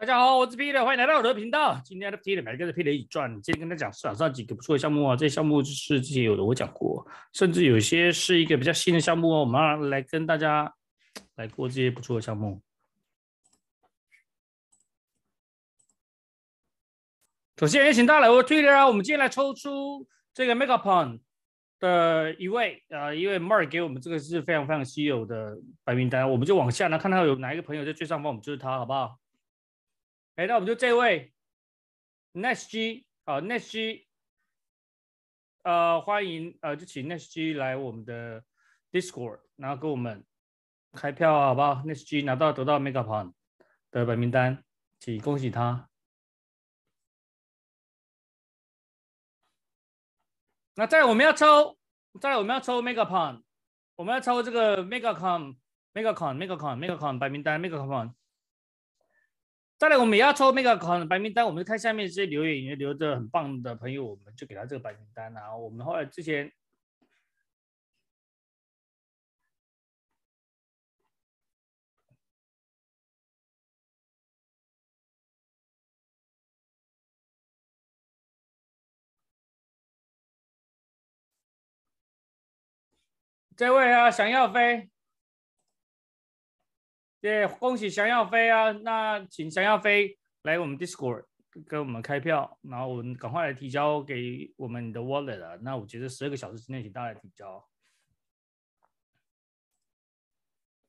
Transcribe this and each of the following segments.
大家好，我是 P e e t r 欢迎来到我的频道。今天的 P e t e 每天跟着 P e e t r 一起赚。今天跟大家讲市场上几个不错的项目啊，这些项目就是之前有的我讲过，甚至有些是一个比较新的项目哦。我们来跟大家来过这些不错的项目。首先也请大家来我 Twitter 啊，我们今天来抽出这个 Makeupon 的一位，呃，一位 r k 给我们这个是非常非常稀有的白名单，我们就往下呢看到有哪一个朋友在最上方，我们就是他，好不好？哎，那我们就这位，nestg，好，nestg，呃，欢迎，呃，就请 nestg 来我们的 Discord，然后给我们开票，好不好？nestg 拿到得到 mega p o n 的白名单，请恭喜他。那再来我们要抽，再来我们要抽 mega p o n 我们要抽这个 mega con，mega con，mega con，mega con 白名单，mega con。再来，我们也要抽那个考白名单。我们看下面这些留言也留着很棒的朋友，我们就给他这个白名单了。我们后来之前，这位啊，想要飞。耶！恭喜想要飞啊！那请想要飞来我们 Discord 跟我们开票，然后我们赶快来提交给我们的 Wallet 啊。那我觉得十二个小时之内，请大家来提交。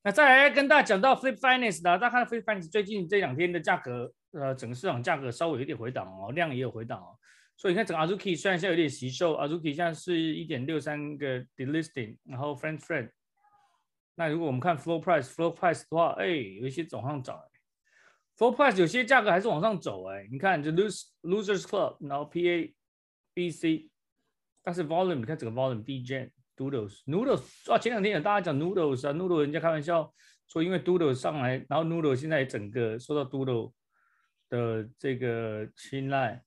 那再来跟大家讲到 Flip Finance 啦，大家看 Flip Finance 最近这两天的价格，呃，整个市场价格稍微有点回档哦，量也有回档哦。所以你看整个 Azuki 虽然在有点吸收，Azuki 现在是一点六三个 Listing，然后 f r i e n d Friend。那如果我们看 f l o w price f l o w price 的话，哎，有一些总上涨。f l o w price 有些价格还是往上走，哎，你看这 lose losers club，然后 p a b c，但是 volume，你看整个 volume dj noodles noodles，啊，前两天有大家讲 noodles 啊 noodles，人家开玩笑说因为 noodles 上来，然后 noodles 现在整个受到 noodles 的这个青睐。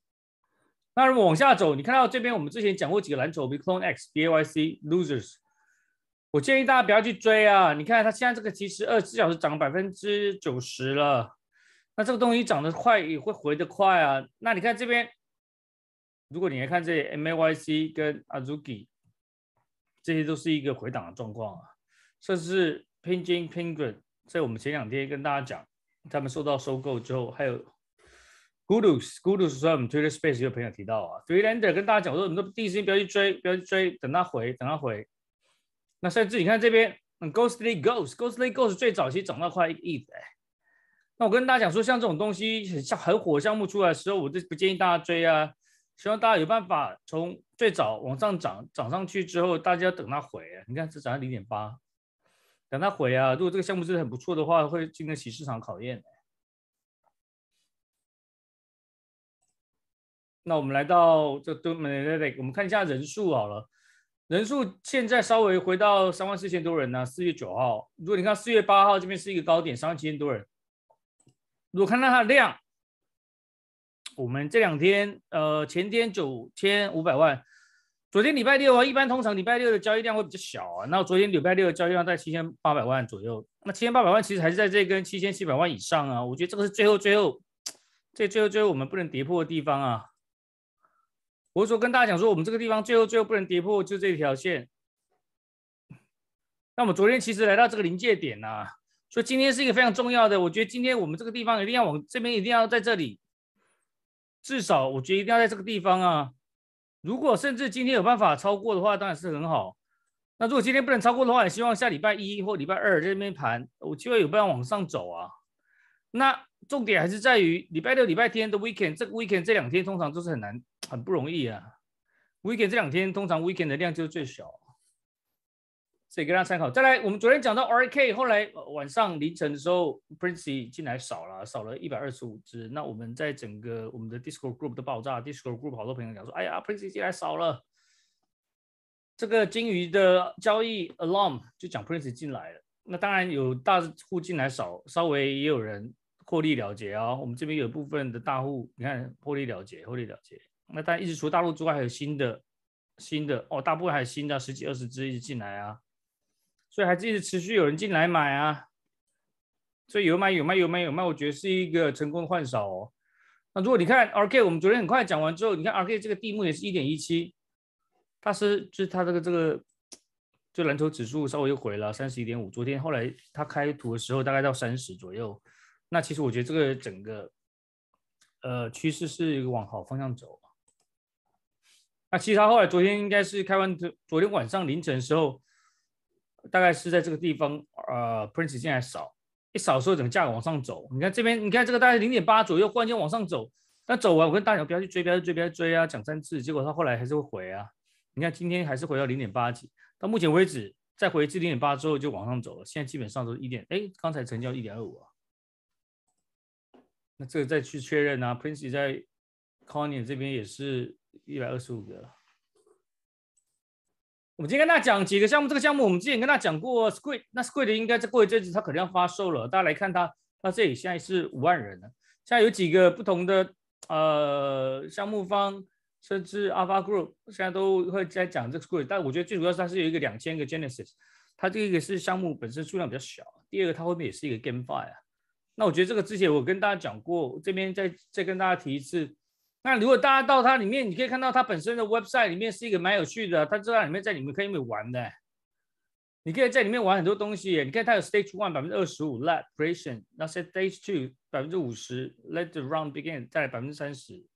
那如果往下走，你看到这边我们之前讲过几个蓝筹，比 e clone x b a y c losers。我建议大家不要去追啊！你看它现在这个其实二十四小时涨百分之九十了，那这个东西涨得快也会回得快啊。那你看这边，如果你来看这些 MAYC 跟 Azuki，这些都是一个回档的状况啊。甚至 PenguinPenguin，在我们前两天跟大家讲，他们受到收购之后，还有 GurusGurus，虽然我们 Twitter Space 有朋友提到啊 h r e e l a n d e r 跟大家讲，我说你们第一时间不要去追，不要去追，等它回，等它回。那甚至你看这边，Ghostly Ghost Ghostly Ghost 最早期涨到快一亿哎。那我跟大家讲说，像这种东西很像很火项目出来的时候，我就不建议大家追啊。希望大家有办法从最早往上涨，涨上去之后，大家要等它回。你看，这涨到零点八，等它回啊。如果这个项目真的很不错的话，会经得起市场考验那我们来到这 d o m i n a t i c 我们看一下人数好了。人数现在稍微回到三万四千多人呢。四月九号，如果你看四月八号这边是一个高点，三万七千多人。如果看到它的量，我们这两天呃前天九千五百万，昨天礼拜六啊，一般通常礼拜六的交易量会比较小啊。那昨天礼拜六的交易量在七千八百万左右，那七千八百万其实还是在这根七千七百万以上啊。我觉得这个是最后最后这最后最后我们不能跌破的地方啊。我说跟大家讲说，我们这个地方最后最后不能跌破就这一条线。那我们昨天其实来到这个临界点呐，所以今天是一个非常重要的。我觉得今天我们这个地方一定要往这边，一定要在这里，至少我觉得一定要在这个地方啊。如果甚至今天有办法超过的话，当然是很好。那如果今天不能超过的话，也希望下礼拜一或礼拜二这边盘，我希望有办法往上走啊。那重点还是在于礼拜六、礼拜天的 weekend 这个 weekend 这两天通常都是很难。很不容易啊，weekend 这两天通常 weekend 的量就是最小，所以给大家参考。再来，我们昨天讲到 RK，后来晚上凌晨的时候，Princey 进来少了，少了一百二十五只。那我们在整个我们的 Discord group 的爆炸，Discord group 好多朋友讲说：“哎呀，Princey 来少了。”这个金鱼的交易 alarm 就讲 Princey 进来了。那当然有大户进来少，稍微也有人获利了结啊。我们这边有部分的大户，你看获利了结，获利了结。那但一直除大陆之外，还有新的、新的哦，大部分还有新的十几二十只一直进来啊，所以还是一直持续有人进来买啊，所以有买有卖有卖有卖，我觉得是一个成功的换手。那如果你看 RK，我们昨天很快讲完之后，你看 RK 这个地目也是一点一七，它是就是它这个这个就蓝筹指数稍微又回了三十一点五，昨天后来它开图的时候大概到三十左右，那其实我觉得这个整个呃趋势是一个往好方向走。那其实他后来昨天应该是开完昨天晚上凌晨的时候，大概是在这个地方。呃，Prince 进来扫一扫时候整个价格往上走。你看这边，你看这个大概零点八左右，忽然间往上走。那走完，我跟大鸟不要去追，不要追，不要追啊！讲三次，结果他后来还是会回啊。你看今天还是回到零点八几。到目前为止，再回至零点八之后就往上走了。现在基本上都一点，哎，刚才成交一点二五啊。那这个再去确认啊，Prince 在 c o n n y 这边也是。一百二十五个了。我们今天跟大家讲几个项目，这个项目我们之前跟大家讲过，Squid，那 Squid 应该再过一阵子它可能要发售了，大家来看它，它这里现在是五万人了。现在有几个不同的呃项目方，甚至 Alpha Group 现在都会在讲这个 Squid，但我觉得最主要它是有一个两千个 Genesis，它这一个是项目本身数量比较小，第二个它后面也是一个 GameFi 啊。那我觉得这个之前我跟大家讲过，这边再再跟大家提一次。那如果大家到它里面，你可以看到它本身的 website 里面是一个蛮有趣的，它知道里面在里面可以玩的。你可以在里面玩很多东西，你看它有 Stage One 百分之二十五 Let Creation，那 Stage Two 百分之五十 Let the Round Begin，再来百分之三十，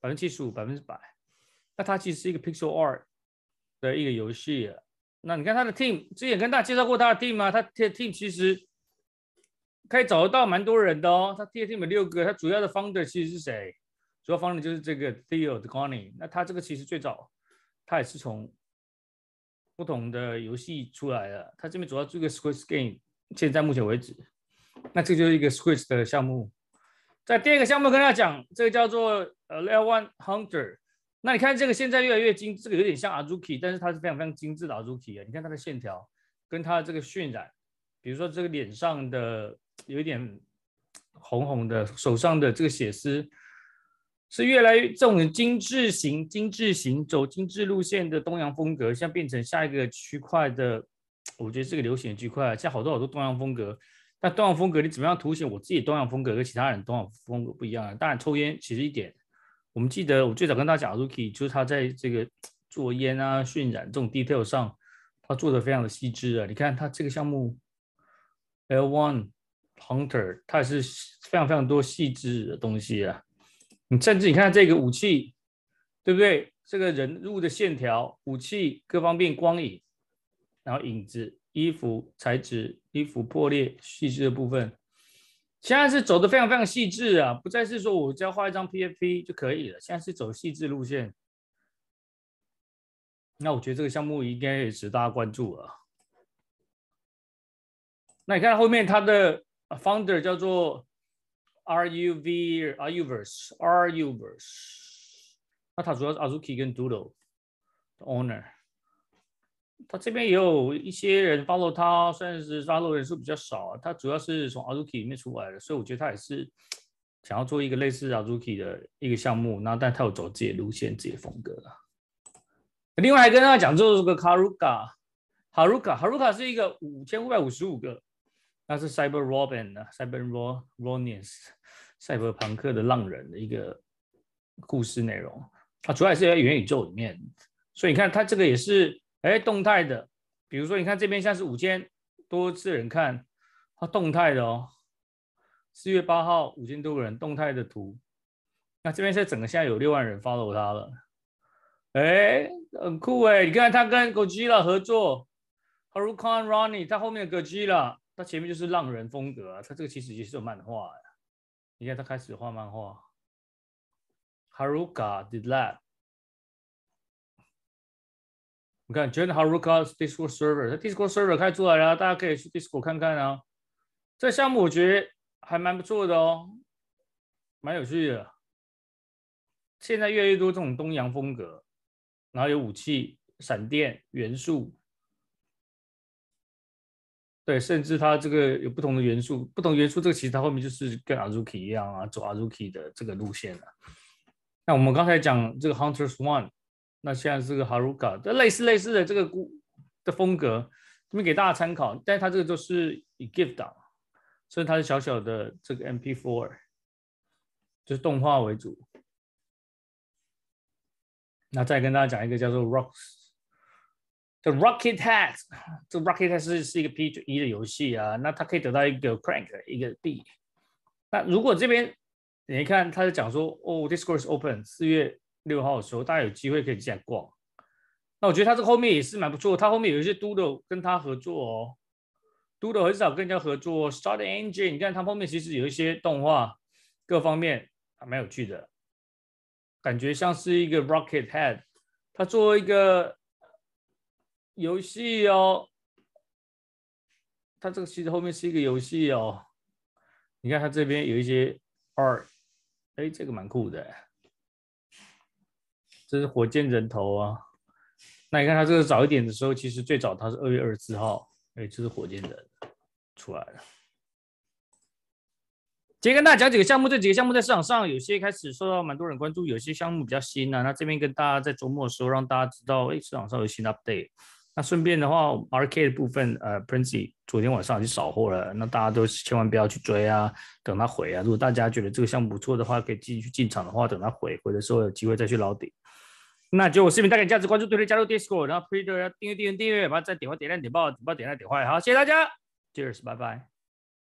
百分之七十五，百分之百。那它其实是一个 Pixel Art 的一个游戏。那你看它的 Team 之前跟大家介绍过它的 Team 吗？它 Team Team 其实可以找得到蛮多人的哦。它 Team 六个，它主要的 Founder 其实是谁？主要方的就是这个 Theod g o n i 那他这个其实最早他也是从不同的游戏出来的，他这边主要做一个 Squish Game，现在目前为止，那这就是一个 Squish 的项目。在第二个项目跟大家讲，这个叫做呃 Level One Hunter，那你看这个现在越来越精致，有点像 Azuki，但是它是非常非常精致的 Azuki 啊。你看它的线条跟它的这个渲染，比如说这个脸上的有一点红红的，手上的这个血丝。是越来越这种精致型、精致型走精致路线的东洋风格，像变成下一个区块的，我觉得这个流行区块，像好多好多东洋风格。但东洋风格，你怎么样凸显我自己东洋风格跟其他人东洋风格不一样？当然，抽烟其实一点，我们记得我最早跟大家讲，Rookie 就是他在这个做烟啊、渲染这种 detail 上，他做的非常的细致啊。你看他这个项目 L One Hunter，他也是非常非常多细致的东西啊。你甚至你看这个武器，对不对？这个人物的线条、武器各方面光影，然后影子、衣服材质、衣服破裂、细致的部分，现在是走的非常非常细致啊！不再是说我只要画一张 PFP 就可以了，现在是走细致路线。那我觉得这个项目应该也值得大家关注啊。那你看后面他的 founder 叫做。RUV RUVers RUVers，那它主要是 Azuki 跟 Doodle 的 owner。他这边也有一些人 follow 他，虽然是 follow 人数比较少，他主要是从 Azuki 里面出来的，所以我觉得他也是想要做一个类似 Azuki 的一个项目。那但他有走自己的路线、自己的风格。另外还跟大家讲，就是这个 Haruka，Haruka，Haruka 是一个五千五百五十五个。那是 Cyber Robin 的 Cyber Ro Ronius，赛博朋克的浪人的一个故事内容。它主要是在元宇宙里面，所以你看它这个也是哎动态的。比如说你看这边像是五千多次人看，它动态的哦。四月八号五千多个人动态的图。那这边现在整个现在有六万人 follow 它了，哎，很酷哎！你看它跟 g o g i l a 合作 h a r u k o n r o n i e 它后面 g o g i l a 他前面就是浪人风格，啊，他这个其实也是有漫画呀。你看他开始画漫画，Haruka did that。你看，Join Haruka's Discord server，他 Discord server 开出来，了，大家可以去 Discord 看看啊。这项目我觉得还蛮不错的哦，蛮有趣的。现在越来越多这种东洋风格，然后有武器、闪电元素。对，甚至它这个有不同的元素，不同元素，这个其实它后面就是跟阿 Zuki 一样啊，走阿 Zuki 的这个路线了。那我们刚才讲这个 Hunter's One，那现在是个 Haruka，这类似类似的这个的风格，这边给大家参考。但是它这个都是以 gif 档，所以它是小小的这个 MP4，就是动画为主。那再跟大家讲一个叫做 Rocks。The Rocket h a t 这 Rocket h a t 是是一个 P 九 e 的游戏啊，那它可以得到一个 Crank 一个 D。那如果这边，你看，他在讲说，哦，Discord e Open，四月六号的时候，大家有机会可以进来逛。那我觉得他这后面也是蛮不错的，他后面有一些 d o d e 跟他合作哦，d o d e 很少跟人家合作。Start Engine，你看他后面其实有一些动画，各方面还蛮有趣的，感觉像是一个 Rocket Head，他作为一个。游戏哦，它这个其实后面是一个游戏哦。你看它这边有一些二，哎，这个蛮酷的，这是火箭人头啊。那你看它这个早一点的时候，其实最早它是二月二十四号，哎，这是火箭人出来了。今天跟大家讲几个项目，这几个项目在市场上有些开始受到蛮多人关注，有些项目比较新啊。那这边跟大家在周末的时候让大家知道，哎，市场上有新 update。那顺便的话，R K 的部分，呃，Princey 昨天晚上去扫货了，那大家都千万不要去追啊，等它回啊。如果大家觉得这个项目不错的话，可以进去进场的话，等它回，回的时候有机会再去捞底。那就视频，带给你价值关注，对对，加入 Discord，然后 Priter 要订阅订阅订阅，把它再点完点亮点爆点爆点亮点坏好，谢谢大家，Cheers，拜拜。